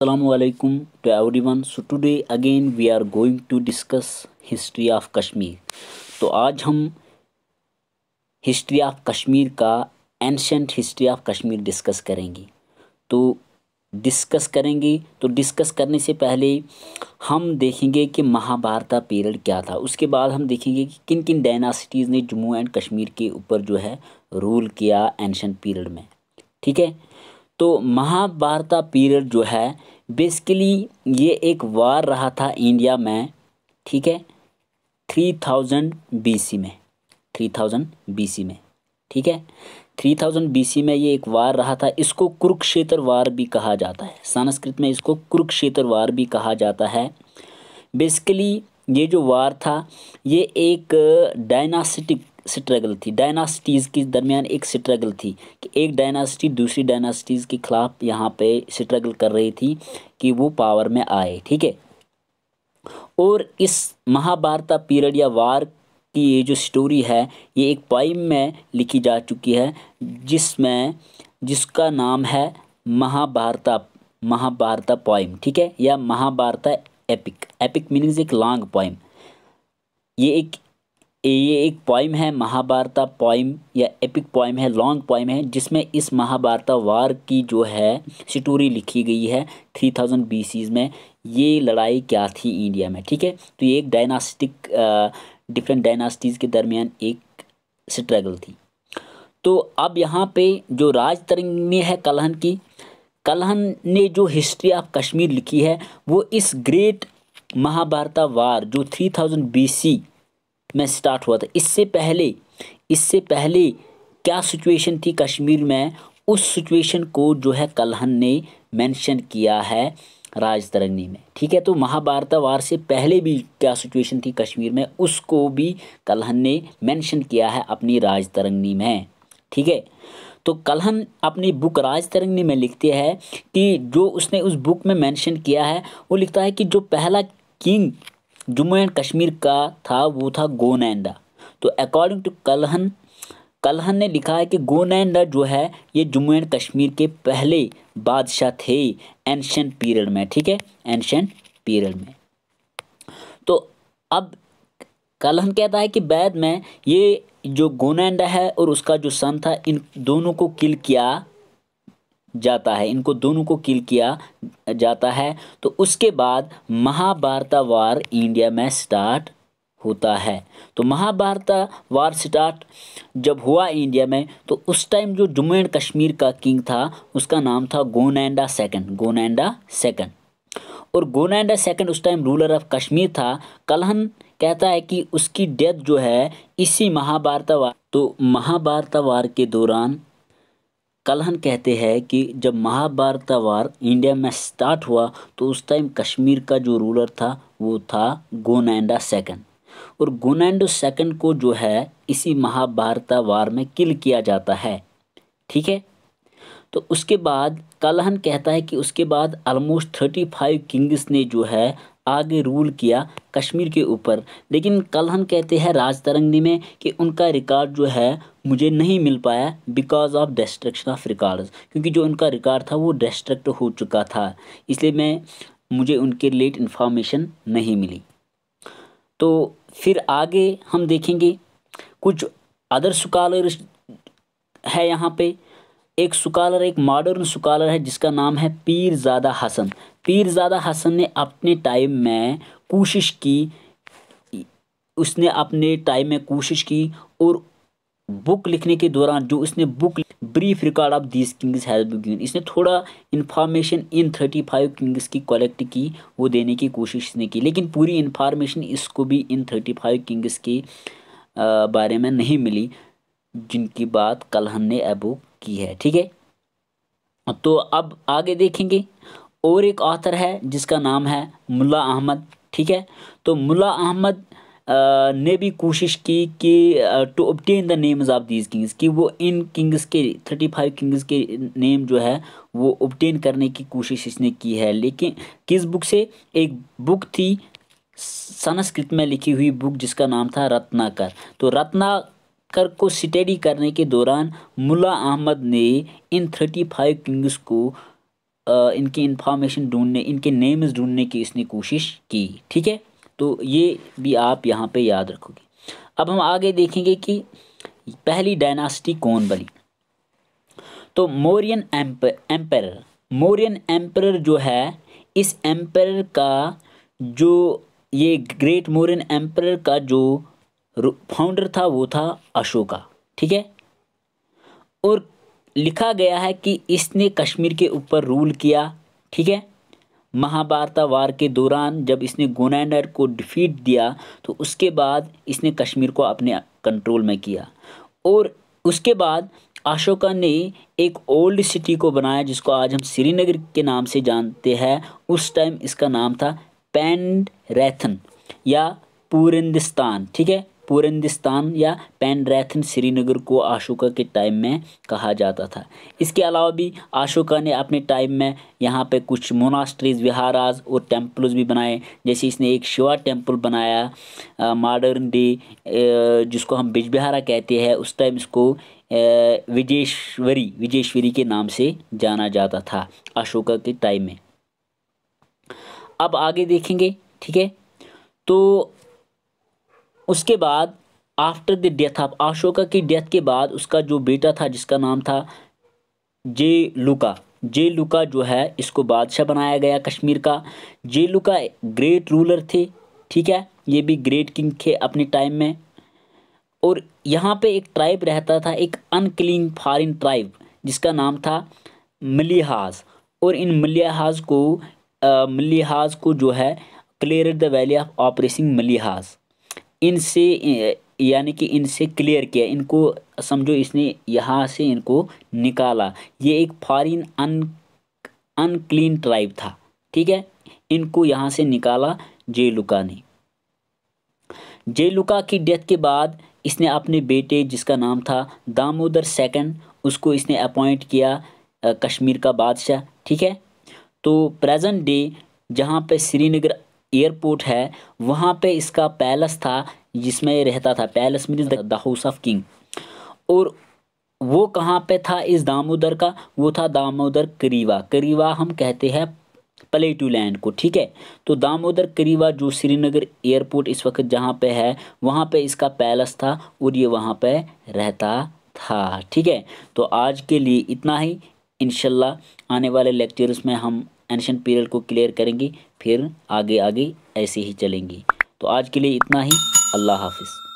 Assalamualaikum to everyone. So today again we are going to discuss history of Kashmir. तो आज हम history of Kashmir का ancient history of Kashmir discuss करेंगे तो discuss करेंगे तो discuss करने से पहले हम देखेंगे कि महाभारता period क्या था उसके बाद हम देखेंगे कि किन किन dynasties ने जम्मू and कश्मीर के ऊपर जो है rule किया ancient period में ठीक है तो महाभारता पीरियड जो है बेसिकली ये एक वार रहा था इंडिया में ठीक है थ्री थाउजेंड बी सी में थ्री थाउजेंड बी सी में ठीक है थ्री थाउजेंड बी सी में ये एक वार रहा था इसको कुरुक्षेत्र वार भी कहा जाता है संस्कृत में इसको कुरुक्षेत्र वार भी कहा जाता है बेसिकली ये जो वार था ये एक डायनास्टिक स्ट्रगल थी डायनासिटीज़ के दरमियान एक स्ट्रगल थी कि एक डायनासिटी दूसरी डायनासिटीज़ के ख़िलाफ़ यहाँ पे स्ट्रगल कर रही थी कि वो पावर में आए ठीक है और इस महाभारत पीरियड या वार की ये जो स्टोरी है ये एक पाइम में लिखी जा चुकी है जिसमें जिसका नाम है महाभारता महाभारता पॉइम ठीक है या महाभारता एपिक एपिक मीनिंग्स एक लॉन्ग पॉइम ये एक ये एक पॉइम है महाभारता पॉइम या एपिक पॉइम है लॉन्ग पॉइम है जिसमें इस महाभारता वार की जो है स्टोरी लिखी गई है थ्री थाउजेंड बीसीज में ये लड़ाई क्या थी इंडिया में ठीक है तो ये एक डायनास्टिक डिफरेंट डायनास्टीज़ के दरमियान एक स्ट्रगल थी तो अब यहाँ पे जो राज तरंगिणी है कलहन की कलहन ने जो हिस्ट्री ऑफ कश्मीर लिखी है वो इस ग्रेट महाभारता वार जो थ्री थाउजेंड बी सी में स्टार्ट हुआ था इससे पहले इससे पहले क्या सिचुएशन थी कश्मीर में उस सिचुएशन को जो है कलहन ने मेंशन किया है राज में ठीक है तो महाभारत वार से पहले भी क्या सिचुएशन थी कश्मीर में उसको भी कलहन ने मेंशन किया है अपनी राज में ठीक है तो कलहन अपनी बुक राज तरंगनी में लिखते हैं कि जो उसने उस बुक में मेंशन किया है वो लिखता है कि जो पहला किंग जम्मू एंड कश्मीर का था वो था गोनैंडा तो अकॉर्डिंग टू कलहन कलहन ने लिखा है कि गोनैंडा जो है ये जम्मू एंड कश्मीर के पहले बादशाह थे एनशेंट पीरियड में ठीक है एनशेंट पीरियड में तो अब कलहन कहता है कि बैद में ये जो गोनैंडा है और उसका जो सन था इन दोनों को किल किया जाता है इनको दोनों को किल किया जाता है तो उसके बाद महाभारता वार इंडिया में स्टार्ट होता है तो महाभारता वार स्टार्ट जब हुआ इंडिया में तो उस टाइम जो जम्मू एंड कश्मीर का किंग था उसका नाम था गोनैंडा सेकंड गोनैंडा सेकंड और गोनैंडा सेकंड उस टाइम रूलर ऑफ कश्मीर था कलहन कहता है कि उसकी डेथ जो है इसी महाभारता वार तो महाभारता वार के दौरान कलहन कहते हैं कि जब महाभारत वार इंडिया में स्टार्ट हुआ तो उस टाइम कश्मीर का जो रूलर था वो था गोनैंडा सेकंड और गोनैंडो सेकंड को जो है इसी महाभारत वार में किल किया जाता है ठीक है तो उसके बाद कलहन कहता है कि उसके बाद ऑलमोस्ट थर्टी फाइव किंग्स ने जो है आगे रूल किया कश्मीर के ऊपर लेकिन कलहन कहते हैं राजतरंगनी में कि उनका रिकॉर्ड जो है मुझे नहीं मिल पाया because of destruction of records क्योंकि जो उनका रिकॉर्ड था वो डिस्ट्रक्ट हो चुका था इसलिए मैं मुझे उनके रिलेट इन्फॉर्मेशन नहीं मिली तो फिर आगे हम देखेंगे कुछ अदर स्कॉलर्स है यहाँ पे एक स्कॉलर एक मॉडर्न सुकालर है जिसका नाम है पीरजादा हसन पीरजादा हसन ने अपने टाइम में कोशिश की उसने अपने टाइम में कोशिश की और बुक लिखने के दौरान जो इसने book brief record of this kings has इसने थोड़ा information in thirty five kings की कलेक्ट की वो देने की कोशिश ने की लेकिन पूरी इन्फॉर्मेशन इसको भी इन थर्टी फाइव किंग्स के बारे में नहीं मिली जिनकी बात कल हमने अबो की है ठीक है तो अब आगे देखेंगे और एक ऑथर है जिसका नाम है मुला अहमद ठीक है तो मुला अहमद ने भी कोशिश की कि to obtain the names of these kings कि वो इन किंग्स के थर्टी फाइव किंग्स के नेम जो है वो ऑबटेन करने की कोशिश इसने की है लेकिन किस बुक से एक बुक थी संस्कृत में लिखी हुई बुक जिसका नाम था रत्नाकर तो रत्ना कर को स्टडी करने के दौरान मुला अहमद ने इन थर्टी फाइव किंग्स को इनकी इन्फॉर्मेशन ढूंढने इनके नेम्स ढूंढने की इसने कोशिश की ठीक है तो ये भी आप यहाँ पे याद रखोगे अब हम आगे देखेंगे कि पहली डायनास्टी कौन बनी तो Mauryan emperor emperor Mauryan emperor जो है इस एम्पर का जो ये ग्रेट मोरियन एम्पर का जो फाउंडर था वो था अशोका ठीक है और लिखा गया है कि इसने कश्मीर के ऊपर रूल किया ठीक है महाभारत वार के दौरान जब इसने गुनैनर को डिफीट दिया तो उसके बाद इसने कश्मीर को अपने कंट्रोल में किया और उसके बाद अशोका ने एक ओल्ड सिटी को बनाया जिसको आज हम श्रीनगर के नाम से जानते हैं उस टाइम इसका नाम था पेंड रैथन या पूरंदिस्तान ठीक है पुरंदिस्तान या पैनरैथन श्रीनगर को आशोका के टाइम में कहा जाता था इसके अलावा भी आशोका ने अपने टाइम में यहाँ पे कुछ मोनास्ट्रीज विहाराज और टेम्पल्स भी बनाए जैसे इसने एक शिवा टेम्पल बनाया मॉडर्न डे जिसको हम बिजबिहारा कहते हैं उस टाइम इसको विजेश्वरी विजेश्वरी के नाम से जाना जाता था अशोका के टाइम में अब आगे देखेंगे ठीक है तो उसके बाद after the death of Ashoka की डेथ के बाद उसका जो बेटा था जिसका नाम था जे लुका जे लुका जो है इसको बादशाह बनाया गया कश्मीर का जे लुका ग्रेट रूलर थे ठीक है ये भी ग्रेट किंग थे अपने टाइम में और यहाँ पे एक ट्राइब रहता था एक अनकलिंग फॉरेन ट्राइब जिसका नाम था मलिहाज और इन मलिहाज को मलिहाज को जो है clear the valley of oppressing मलिहाज इनसे यानी कि इनसे क्लियर किया इनको समझो इसने यहाँ से इनको निकाला ये एक फॉरिन अन अनक्लीन ट्राइब था ठीक है इनको यहाँ से निकाला जेलुका ने जेलुका की डेथ के बाद इसने अपने बेटे जिसका नाम था दामोदर सेकंड उसको इसने अपॉइंट किया कश्मीर का बादशाह ठीक है तो प्रेजेंट डे जहाँ पे श्रीनगर एयरपोर्ट है वहाँ पे इसका पैलेस था जिसमें रहता था palace means the house of king और वो कहाँ पे था इस दामोदर का वो था दामोदर करीवा करीवा हम कहते हैं प्लेटू लैंड को ठीक है तो दामोदर करीवा जो श्रीनगर एयरपोर्ट इस वक्त जहाँ पे है वहाँ पे इसका पैलेस था और ये वहाँ पे रहता था ठीक है तो आज के लिए इतना ही इनशाला आने वाले लेक्चर्स में हम एनशन पीरियड को क्लियर करेंगे फिर आगे आगे ऐसे ही चलेंगी तो आज के लिए इतना ही अल्लाह हाफिज़